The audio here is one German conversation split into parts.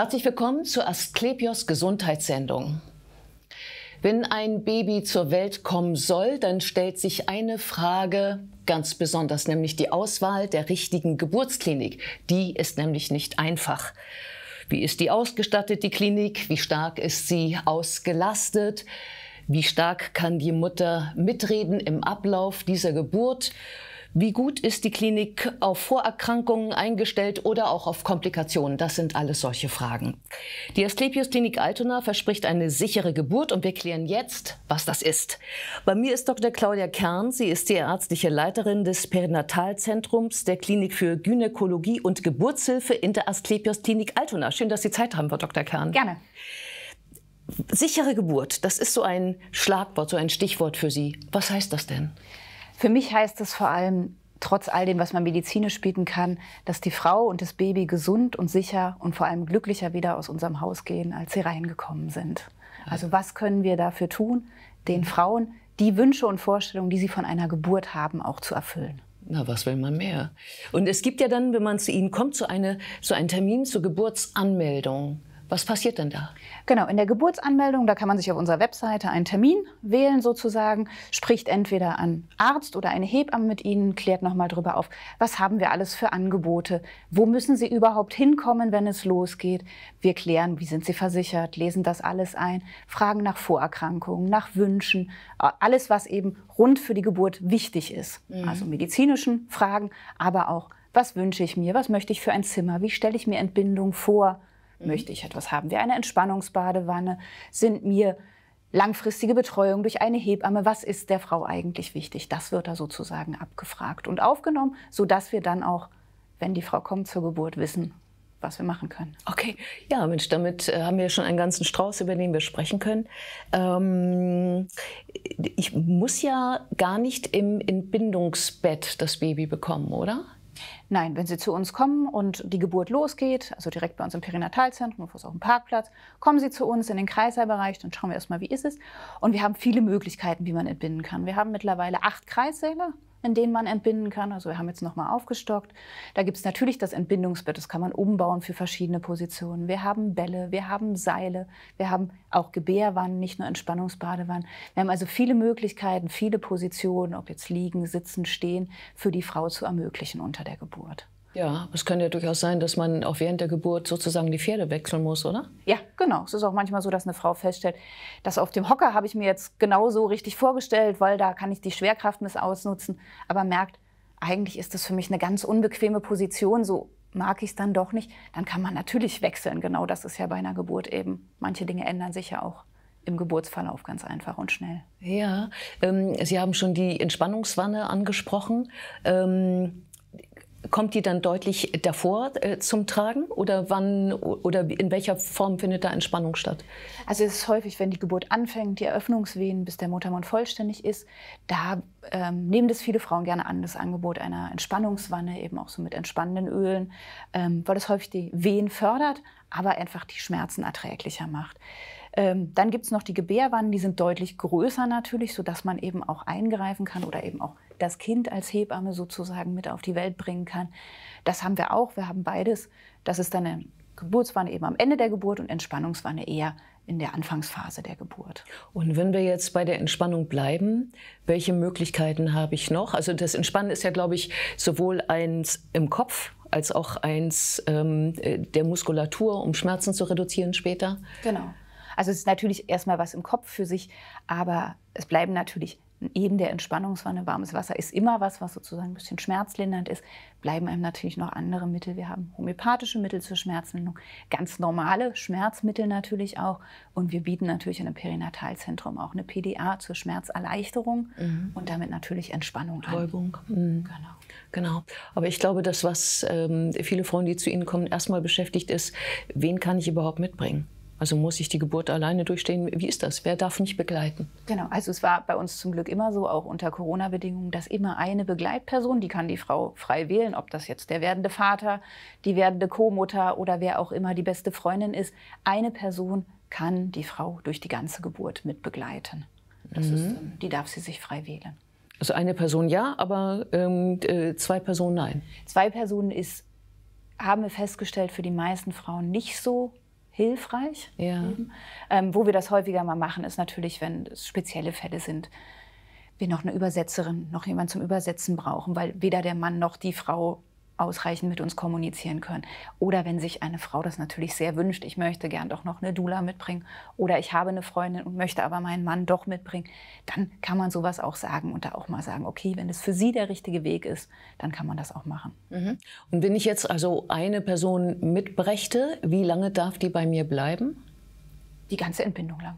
Herzlich willkommen zur Asklepios Gesundheitssendung. Wenn ein Baby zur Welt kommen soll, dann stellt sich eine Frage ganz besonders, nämlich die Auswahl der richtigen Geburtsklinik. Die ist nämlich nicht einfach. Wie ist die ausgestattet, die Klinik? Wie stark ist sie ausgelastet? Wie stark kann die Mutter mitreden im Ablauf dieser Geburt? Wie gut ist die Klinik auf Vorerkrankungen eingestellt oder auch auf Komplikationen? Das sind alles solche Fragen. Die Asklepios Klinik Altona verspricht eine sichere Geburt und wir klären jetzt, was das ist. Bei mir ist Dr. Claudia Kern. Sie ist die ärztliche Leiterin des Perinatalzentrums der Klinik für Gynäkologie und Geburtshilfe in der Asklepios Klinik Altona. Schön, dass Sie Zeit haben, Frau Dr. Kern. Gerne. Sichere Geburt, das ist so ein Schlagwort, so ein Stichwort für Sie. Was heißt das denn? Für mich heißt es vor allem, trotz all dem, was man medizinisch bieten kann, dass die Frau und das Baby gesund und sicher und vor allem glücklicher wieder aus unserem Haus gehen, als sie reingekommen sind. Also was können wir dafür tun, den mhm. Frauen die Wünsche und Vorstellungen, die sie von einer Geburt haben, auch zu erfüllen? Na, was will man mehr? Und es gibt ja dann, wenn man zu Ihnen kommt, so, eine, so einen Termin zur Geburtsanmeldung. Was passiert denn da? Genau, in der Geburtsanmeldung, da kann man sich auf unserer Webseite einen Termin wählen sozusagen, spricht entweder ein Arzt oder eine Hebamme mit Ihnen, klärt nochmal drüber auf, was haben wir alles für Angebote, wo müssen Sie überhaupt hinkommen, wenn es losgeht. Wir klären, wie sind Sie versichert, lesen das alles ein, fragen nach Vorerkrankungen, nach Wünschen, alles, was eben rund für die Geburt wichtig ist. Mhm. Also medizinischen Fragen, aber auch, was wünsche ich mir, was möchte ich für ein Zimmer, wie stelle ich mir Entbindung vor Mhm. Möchte ich etwas haben wie eine Entspannungsbadewanne? Sind mir langfristige Betreuung durch eine Hebamme? Was ist der Frau eigentlich wichtig? Das wird da sozusagen abgefragt und aufgenommen, sodass wir dann auch, wenn die Frau kommt zur Geburt, wissen, was wir machen können. Okay, ja, Mensch, damit äh, haben wir schon einen ganzen Strauß, über den wir sprechen können. Ähm, ich muss ja gar nicht im Entbindungsbett das Baby bekommen, oder? Nein, wenn Sie zu uns kommen und die Geburt losgeht, also direkt bei uns im Perinatalzentrum, wo es auch einen Parkplatz, kommen Sie zu uns in den Kreissahlbereich, dann schauen wir erstmal, wie ist es. Und wir haben viele Möglichkeiten, wie man entbinden kann. Wir haben mittlerweile acht Kreissäle, in denen man entbinden kann. Also wir haben jetzt nochmal aufgestockt. Da gibt es natürlich das Entbindungsbett, das kann man umbauen für verschiedene Positionen. Wir haben Bälle, wir haben Seile, wir haben auch Gebärwannen, nicht nur Entspannungsbadewannen. Wir haben also viele Möglichkeiten, viele Positionen, ob jetzt liegen, sitzen, stehen, für die Frau zu ermöglichen unter der Geburt. Ja, es kann ja durchaus sein, dass man auch während der Geburt sozusagen die Pferde wechseln muss, oder? Ja, genau. Es ist auch manchmal so, dass eine Frau feststellt, dass auf dem Hocker habe ich mir jetzt genauso richtig vorgestellt, weil da kann ich die Schwerkraft miss ausnutzen, aber merkt, eigentlich ist das für mich eine ganz unbequeme Position, so mag ich es dann doch nicht, dann kann man natürlich wechseln. Genau das ist ja bei einer Geburt eben. Manche Dinge ändern sich ja auch im Geburtsverlauf ganz einfach und schnell. Ja, ähm, Sie haben schon die Entspannungswanne angesprochen. Ähm kommt die dann deutlich davor äh, zum Tragen oder wann oder in welcher Form findet da Entspannung statt? Also es ist häufig, wenn die Geburt anfängt, die Eröffnungswehen, bis der Muttermund vollständig ist, da ähm, nehmen das viele Frauen gerne an, das Angebot einer Entspannungswanne, eben auch so mit entspannenden Ölen, ähm, weil es häufig die Wehen fördert, aber einfach die Schmerzen erträglicher macht. Ähm, dann gibt es noch die Gebärwannen, die sind deutlich größer natürlich, sodass man eben auch eingreifen kann oder eben auch das Kind als Hebamme sozusagen mit auf die Welt bringen kann. Das haben wir auch, wir haben beides. Das ist dann eine Geburtswanne eben am Ende der Geburt und Entspannungswanne eher in der Anfangsphase der Geburt. Und wenn wir jetzt bei der Entspannung bleiben, welche Möglichkeiten habe ich noch? Also das Entspannen ist ja, glaube ich, sowohl eins im Kopf als auch eins ähm, äh, der Muskulatur, um Schmerzen zu reduzieren später. Genau. Also es ist natürlich erstmal was im Kopf für sich, aber es bleiben natürlich eben der Entspannungswanne, warmes Wasser ist immer was, was sozusagen ein bisschen schmerzlindernd ist. Bleiben einem natürlich noch andere Mittel. Wir haben homöopathische Mittel zur Schmerzlinderung, ganz normale Schmerzmittel natürlich auch. Und wir bieten natürlich in einem Perinatalzentrum auch eine PDA zur Schmerzerleichterung mhm. und damit natürlich Entspannung Betäubung. Mhm. mhm. Genau. Genau. Aber ich glaube, das, was ähm, viele Frauen, die zu Ihnen kommen, erstmal beschäftigt ist, wen kann ich überhaupt mitbringen? Also muss ich die Geburt alleine durchstehen? Wie ist das? Wer darf mich begleiten? Genau, also es war bei uns zum Glück immer so, auch unter Corona-Bedingungen, dass immer eine Begleitperson, die kann die Frau frei wählen, ob das jetzt der werdende Vater, die werdende Co-Mutter oder wer auch immer die beste Freundin ist, eine Person kann die Frau durch die ganze Geburt mit begleiten. Das mhm. ist, ähm, die darf sie sich frei wählen. Also eine Person ja, aber ähm, äh, zwei Personen nein. Zwei Personen ist, haben wir festgestellt, für die meisten Frauen nicht so hilfreich. Ja. Ähm, wo wir das häufiger mal machen, ist natürlich, wenn es spezielle Fälle sind, wir noch eine Übersetzerin, noch jemand zum Übersetzen brauchen, weil weder der Mann noch die Frau ausreichend mit uns kommunizieren können. Oder wenn sich eine Frau das natürlich sehr wünscht, ich möchte gern doch noch eine Dula mitbringen oder ich habe eine Freundin und möchte aber meinen Mann doch mitbringen, dann kann man sowas auch sagen und da auch mal sagen, okay, wenn es für sie der richtige Weg ist, dann kann man das auch machen. Mhm. Und wenn ich jetzt also eine Person mitbrächte, wie lange darf die bei mir bleiben? Die ganze Entbindung lang.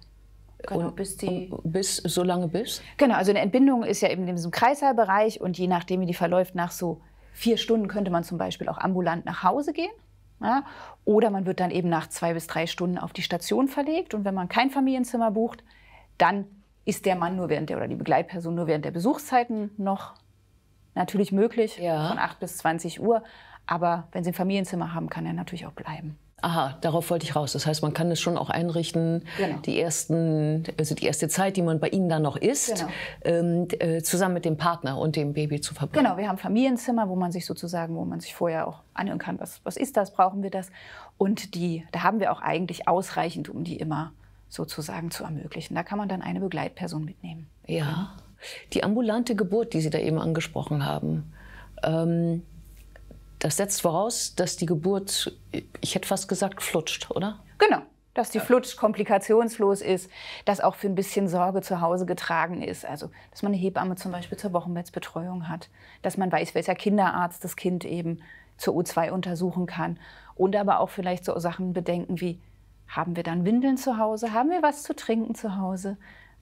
Genau, bis die. Bis, so lange bis? Genau, also eine Entbindung ist ja eben in diesem Kreisalbereich und je nachdem, wie die verläuft, nach so vier Stunden könnte man zum Beispiel auch ambulant nach Hause gehen. Ja, oder man wird dann eben nach zwei bis drei Stunden auf die Station verlegt. Und wenn man kein Familienzimmer bucht, dann ist der Mann nur während der oder die Begleitperson nur während der Besuchszeiten noch natürlich möglich, ja. von 8 bis 20 Uhr. Aber wenn Sie ein Familienzimmer haben, kann er natürlich auch bleiben. Aha, darauf wollte ich raus. Das heißt, man kann es schon auch einrichten, genau. die ersten, also die erste Zeit, die man bei Ihnen dann noch ist, genau. Ähm, äh, zusammen mit dem Partner und dem Baby zu verbringen. Genau, wir haben Familienzimmer, wo man sich sozusagen, wo man sich vorher auch anhören kann, was, was ist das, brauchen wir das. Und die, da haben wir auch eigentlich ausreichend, um die immer sozusagen zu ermöglichen. Da kann man dann eine Begleitperson mitnehmen. Ja. Die ambulante Geburt, die Sie da eben angesprochen haben. Ähm, das setzt voraus, dass die Geburt, ich hätte fast gesagt, flutscht, oder? Genau. Dass die Flutsch komplikationslos ist, dass auch für ein bisschen Sorge zu Hause getragen ist. Also, dass man eine Hebamme zum Beispiel zur Wochenbettbetreuung hat, dass man weiß, welcher Kinderarzt das Kind eben zur U2 untersuchen kann. Und aber auch vielleicht so Sachen bedenken wie, haben wir dann Windeln zu Hause? Haben wir was zu trinken zu Hause?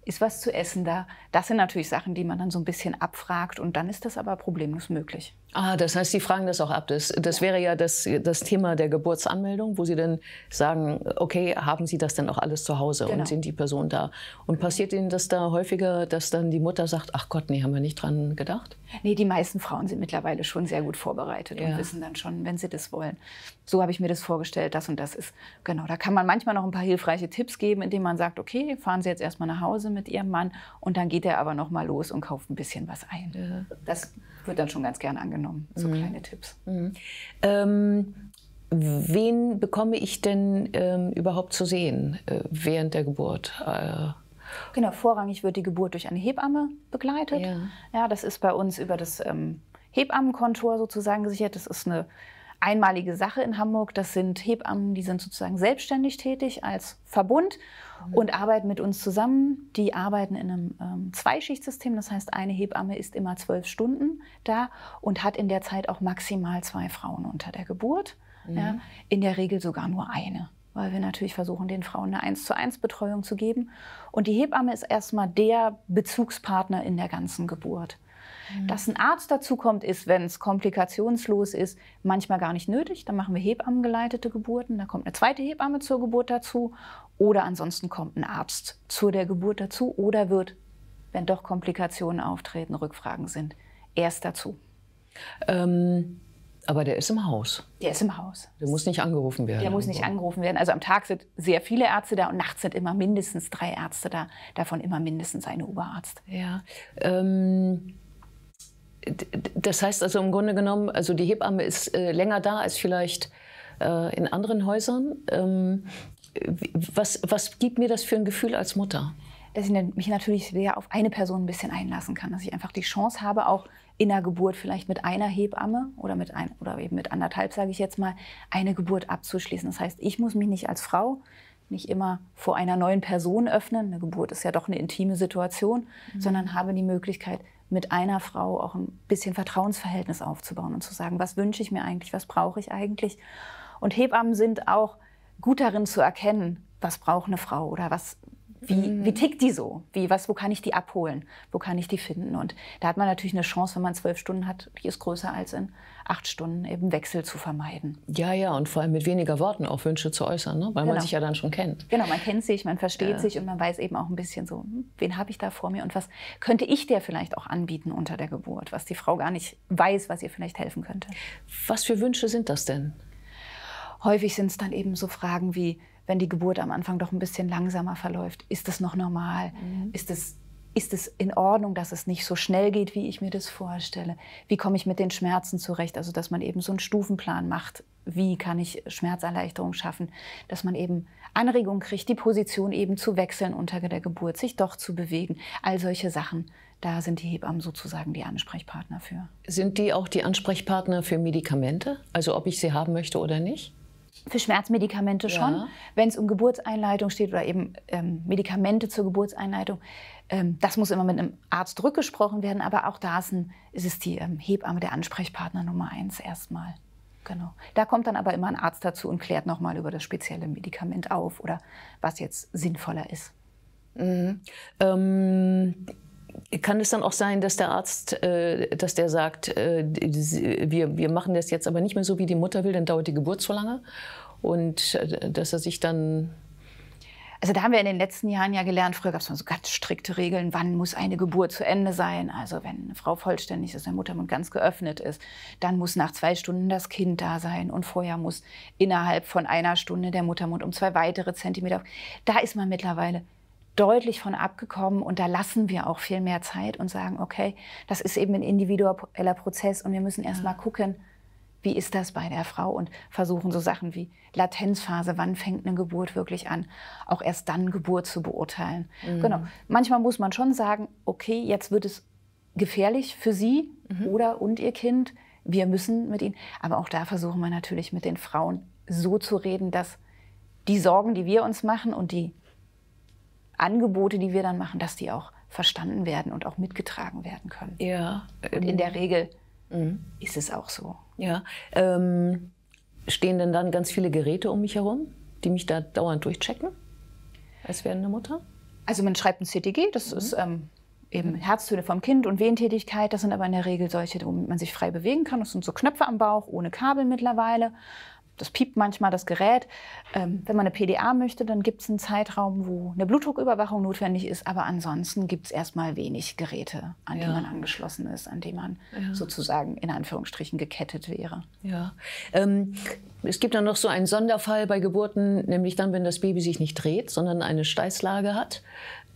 Ist was zu essen da? Das sind natürlich Sachen, die man dann so ein bisschen abfragt und dann ist das aber problemlos möglich. Ah, das heißt, Sie fragen das auch ab. Das, das wäre ja das, das Thema der Geburtsanmeldung, wo Sie dann sagen, okay, haben Sie das denn auch alles zu Hause genau. und sind die Person da? Und passiert Ihnen das da häufiger, dass dann die Mutter sagt, ach Gott, nee, haben wir nicht dran gedacht? Nee, die meisten Frauen sind mittlerweile schon sehr gut vorbereitet ja. und wissen dann schon, wenn sie das wollen. So habe ich mir das vorgestellt, das und das ist. Genau, da kann man manchmal noch ein paar hilfreiche Tipps geben, indem man sagt, okay, fahren Sie jetzt erstmal nach Hause mit Ihrem Mann und dann geht er aber noch mal los und kauft ein bisschen was ein. Ja. Das wird dann schon ganz gern angenommen, so mhm. kleine Tipps. Mhm. Ähm, wen bekomme ich denn ähm, überhaupt zu sehen äh, während der Geburt? Äh, genau, vorrangig wird die Geburt durch eine Hebamme begleitet. Ja, ja das ist bei uns über das ähm, Hebammenkontor sozusagen gesichert. Das ist eine einmalige Sache in Hamburg. Das sind Hebammen, die sind sozusagen selbstständig tätig als Verbund mhm. und arbeiten mit uns zusammen. Die arbeiten in einem ähm, Zweischichtsystem, das heißt, eine Hebamme ist immer zwölf Stunden da und hat in der Zeit auch maximal zwei Frauen unter der Geburt. Mhm. Ja, in der Regel sogar nur eine weil wir natürlich versuchen, den Frauen eine 1 zu 1 Betreuung zu geben. Und die Hebamme ist erstmal der Bezugspartner in der ganzen Geburt. Mhm. Dass ein Arzt dazukommt, ist, wenn es komplikationslos ist, manchmal gar nicht nötig. Dann machen wir hebammengeleitete Geburten. Da kommt eine zweite Hebamme zur Geburt dazu. Oder ansonsten kommt ein Arzt zu der Geburt dazu. Oder wird, wenn doch Komplikationen auftreten, Rückfragen sind, erst dazu. Ähm aber der ist im Haus. Der ist im Haus. Der muss nicht angerufen werden. Der muss nicht angerufen werden. Also am Tag sind sehr viele Ärzte da und nachts sind immer mindestens drei Ärzte da, davon immer mindestens ein Oberarzt. Ja. Ähm, das heißt also im Grunde genommen, also die Hebamme ist äh, länger da als vielleicht äh, in anderen Häusern. Ähm, was, was gibt mir das für ein Gefühl als Mutter? Dass ich mich natürlich sehr auf eine Person ein bisschen einlassen kann, dass ich einfach die Chance habe, auch in der Geburt vielleicht mit einer Hebamme oder, mit ein, oder eben mit anderthalb, sage ich jetzt mal, eine Geburt abzuschließen. Das heißt, ich muss mich nicht als Frau nicht immer vor einer neuen Person öffnen. Eine Geburt ist ja doch eine intime Situation, mhm. sondern habe die Möglichkeit, mit einer Frau auch ein bisschen Vertrauensverhältnis aufzubauen und zu sagen, was wünsche ich mir eigentlich, was brauche ich eigentlich. Und Hebammen sind auch gut darin zu erkennen, was braucht eine Frau oder was, wie, mhm. wie tickt die so? Wie, was, wo kann ich die abholen? Wo kann ich die finden? Und da hat man natürlich eine Chance, wenn man zwölf Stunden hat, die ist größer als in acht Stunden, eben Wechsel zu vermeiden. Ja, ja, und vor allem mit weniger Worten auch Wünsche zu äußern, ne? weil genau. man sich ja dann schon kennt. Genau, man kennt sich, man versteht ja. sich und man weiß eben auch ein bisschen so, hm, wen habe ich da vor mir und was könnte ich der vielleicht auch anbieten unter der Geburt, was die Frau gar nicht weiß, was ihr vielleicht helfen könnte. Was für Wünsche sind das denn? Häufig sind es dann eben so Fragen wie, wenn die Geburt am Anfang doch ein bisschen langsamer verläuft. Ist das noch normal? Mhm. Ist es ist es in Ordnung, dass es nicht so schnell geht, wie ich mir das vorstelle? Wie komme ich mit den Schmerzen zurecht? Also, dass man eben so einen Stufenplan macht. Wie kann ich Schmerzerleichterung schaffen? Dass man eben Anregungen kriegt, die Position eben zu wechseln unter der Geburt, sich doch zu bewegen. All solche Sachen, da sind die Hebammen sozusagen die Ansprechpartner für. Sind die auch die Ansprechpartner für Medikamente? Also, ob ich sie haben möchte oder nicht? für Schmerzmedikamente schon, ja. wenn es um Geburtseinleitung steht oder eben ähm, Medikamente zur Geburtseinleitung. Ähm, das muss immer mit einem Arzt rückgesprochen werden, aber auch da ist, ein, ist es die ähm, Hebamme der Ansprechpartner Nummer eins erstmal. Genau. Da kommt dann aber immer ein Arzt dazu und klärt nochmal über das spezielle Medikament auf oder was jetzt sinnvoller ist. Mhm. Ähm, kann es dann auch sein, dass der Arzt, äh, dass der sagt, äh, wir, wir machen das jetzt aber nicht mehr so, wie die Mutter will, dann dauert die Geburt zu lange und äh, dass er sich dann also da haben wir in den letzten Jahren ja gelernt, früher gab es so ganz strikte Regeln, wann muss eine Geburt zu Ende sein. Also wenn eine Frau vollständig ist, der Muttermund ganz geöffnet ist, dann muss nach zwei Stunden das Kind da sein und vorher muss innerhalb von einer Stunde der Muttermund um zwei weitere Zentimeter. Da ist man mittlerweile deutlich von abgekommen und da lassen wir auch viel mehr Zeit und sagen, okay, das ist eben ein individueller Prozess und wir müssen erst mal gucken, wie ist das bei der Frau und versuchen so Sachen wie Latenzphase, wann fängt eine Geburt wirklich an, auch erst dann Geburt zu beurteilen. Mhm. Genau. Manchmal muss man schon sagen, okay, jetzt wird es gefährlich für sie mhm. oder und ihr Kind. Wir müssen mit ihnen, aber auch da versuchen wir natürlich mit den Frauen so zu reden, dass die Sorgen, die wir uns machen und die Angebote, die wir dann machen, dass die auch verstanden werden und auch mitgetragen werden können. Ja. Und in ähm, der Regel mhm. ist es auch so. Ja. Ähm, stehen denn dann ganz viele Geräte um mich herum, die mich da dauernd durchchecken als werdende Mutter? Also man schreibt ein CTG, das mhm. ist ähm, eben Herztöne vom Kind und Wehentätigkeit. Das sind aber in der Regel solche, womit man sich frei bewegen kann. Das sind so Knöpfe am Bauch, ohne Kabel mittlerweile das piept manchmal das Gerät. Ähm, wenn man eine PDA möchte, dann gibt es einen Zeitraum, wo eine Blutdrucküberwachung notwendig ist. Aber ansonsten gibt es erstmal wenig Geräte, an ja. die man angeschlossen ist, an die man ja. sozusagen in Anführungsstrichen gekettet wäre. Ja. Ähm, es gibt dann noch so einen Sonderfall bei Geburten, nämlich dann, wenn das Baby sich nicht dreht, sondern eine Steißlage hat.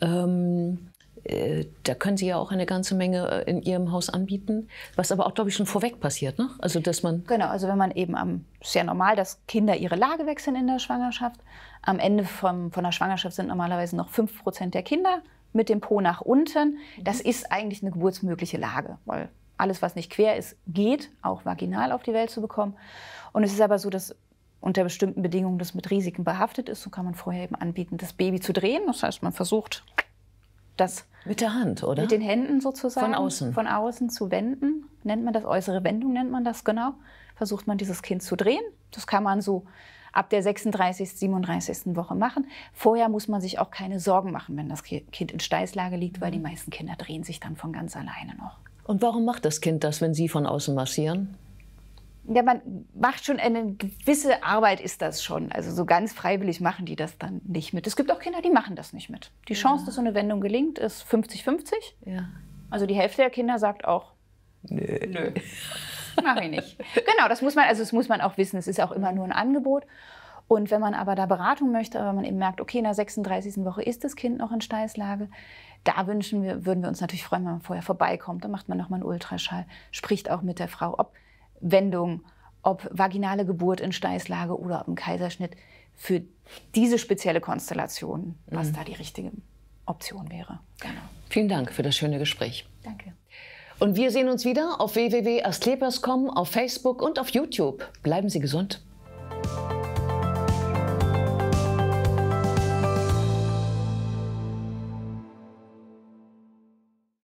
Ähm, äh, da können Sie ja auch eine ganze Menge äh, in Ihrem Haus anbieten, was aber auch, glaube ich, schon vorweg passiert, ne? Also, dass man. Genau, also wenn man eben am, ist ja normal, dass Kinder ihre Lage wechseln in der Schwangerschaft. Am Ende vom, von der Schwangerschaft sind normalerweise noch 5 der Kinder mit dem Po nach unten. Das mhm. ist eigentlich eine geburtsmögliche Lage, weil alles, was nicht quer ist, geht, auch vaginal auf die Welt zu bekommen. Und es ist aber so, dass unter bestimmten Bedingungen das mit Risiken behaftet ist. So kann man vorher eben anbieten, das Baby zu drehen. Das heißt, man versucht, das mit der Hand, oder? Mit den Händen sozusagen. Von außen. Von außen zu wenden, nennt man das, äußere Wendung nennt man das genau. Versucht man dieses Kind zu drehen. Das kann man so ab der 36., 37. Woche machen. Vorher muss man sich auch keine Sorgen machen, wenn das Kind in Steißlage liegt, weil die mhm. meisten Kinder drehen sich dann von ganz alleine noch. Und warum macht das Kind das, wenn Sie von außen massieren? Ja, man macht schon eine gewisse Arbeit, ist das schon. Also so ganz freiwillig machen die das dann nicht mit. Es gibt auch Kinder, die machen das nicht mit. Die Chance, ja. dass so eine Wendung gelingt, ist 50-50. Ja. Also die Hälfte der Kinder sagt auch, nö. nö. Mache ich nicht. genau, das muss man, also das muss man auch wissen. Es ist auch immer nur ein Angebot. Und wenn man aber da Beratung möchte, aber man eben merkt, okay, in der 36. Woche ist das Kind noch in Steißlage, da wünschen wir, würden wir uns natürlich freuen, wenn man vorher vorbeikommt. Da macht man nochmal einen Ultraschall, spricht auch mit der Frau, ob Wendung, ob vaginale Geburt in Steißlage oder ob ein Kaiserschnitt, für diese spezielle Konstellation, was mhm. da die richtige Option wäre. Genau. Vielen Dank für das schöne Gespräch. Danke. Und wir sehen uns wieder auf www.astlebers.com, auf Facebook und auf YouTube. Bleiben Sie gesund.